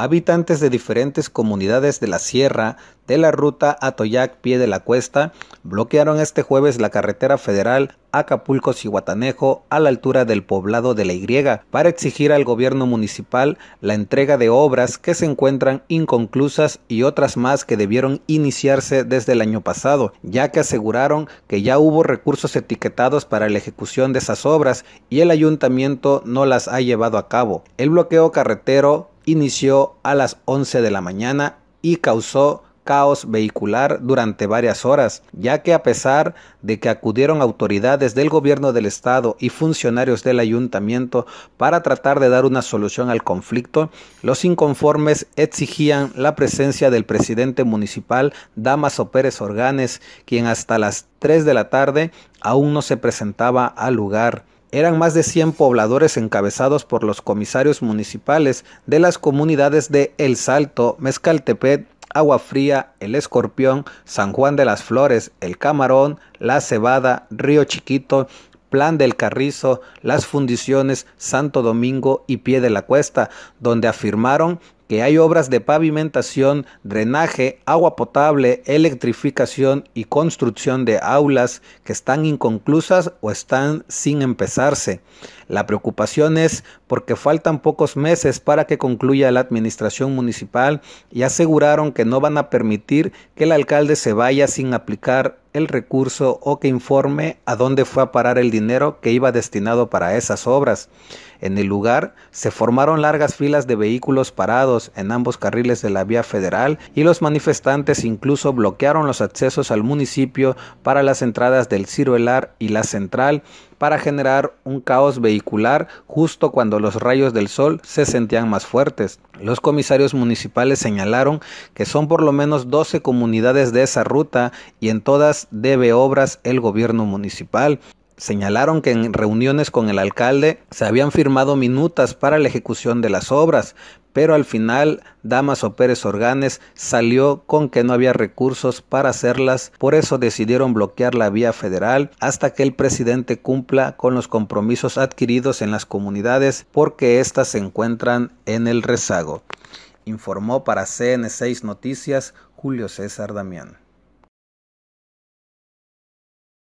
Habitantes de diferentes comunidades de la sierra de la ruta Atoyac-Pie de la Cuesta bloquearon este jueves la carretera federal Acapulco-Cihuatanejo a la altura del poblado de La Y para exigir al gobierno municipal la entrega de obras que se encuentran inconclusas y otras más que debieron iniciarse desde el año pasado, ya que aseguraron que ya hubo recursos etiquetados para la ejecución de esas obras y el ayuntamiento no las ha llevado a cabo. El bloqueo carretero inició a las 11 de la mañana y causó caos vehicular durante varias horas, ya que a pesar de que acudieron autoridades del gobierno del estado y funcionarios del ayuntamiento para tratar de dar una solución al conflicto, los inconformes exigían la presencia del presidente municipal Damaso Pérez Organes, quien hasta las 3 de la tarde aún no se presentaba al lugar. Eran más de 100 pobladores encabezados por los comisarios municipales de las comunidades de El Salto, Mezcaltepet, Agua Fría, El Escorpión, San Juan de las Flores, El Camarón, La Cebada, Río Chiquito, Plan del Carrizo, Las Fundiciones, Santo Domingo y Pie de la Cuesta, donde afirmaron que hay obras de pavimentación, drenaje, agua potable, electrificación y construcción de aulas que están inconclusas o están sin empezarse. La preocupación es porque faltan pocos meses para que concluya la administración municipal y aseguraron que no van a permitir que el alcalde se vaya sin aplicar el recurso o que informe a dónde fue a parar el dinero que iba destinado para esas obras. En el lugar se formaron largas filas de vehículos parados en ambos carriles de la vía federal y los manifestantes incluso bloquearon los accesos al municipio para las entradas del Ciro Elar y la Central para generar un caos vehicular justo cuando los rayos del sol se sentían más fuertes. Los comisarios municipales señalaron que son por lo menos 12 comunidades de esa ruta y en todas debe obras el gobierno municipal. Señalaron que en reuniones con el alcalde se habían firmado minutas para la ejecución de las obras, pero al final Damaso Pérez Organes salió con que no había recursos para hacerlas, por eso decidieron bloquear la vía federal hasta que el presidente cumpla con los compromisos adquiridos en las comunidades porque éstas se encuentran en el rezago. Informó para CN6 Noticias Julio César Damián.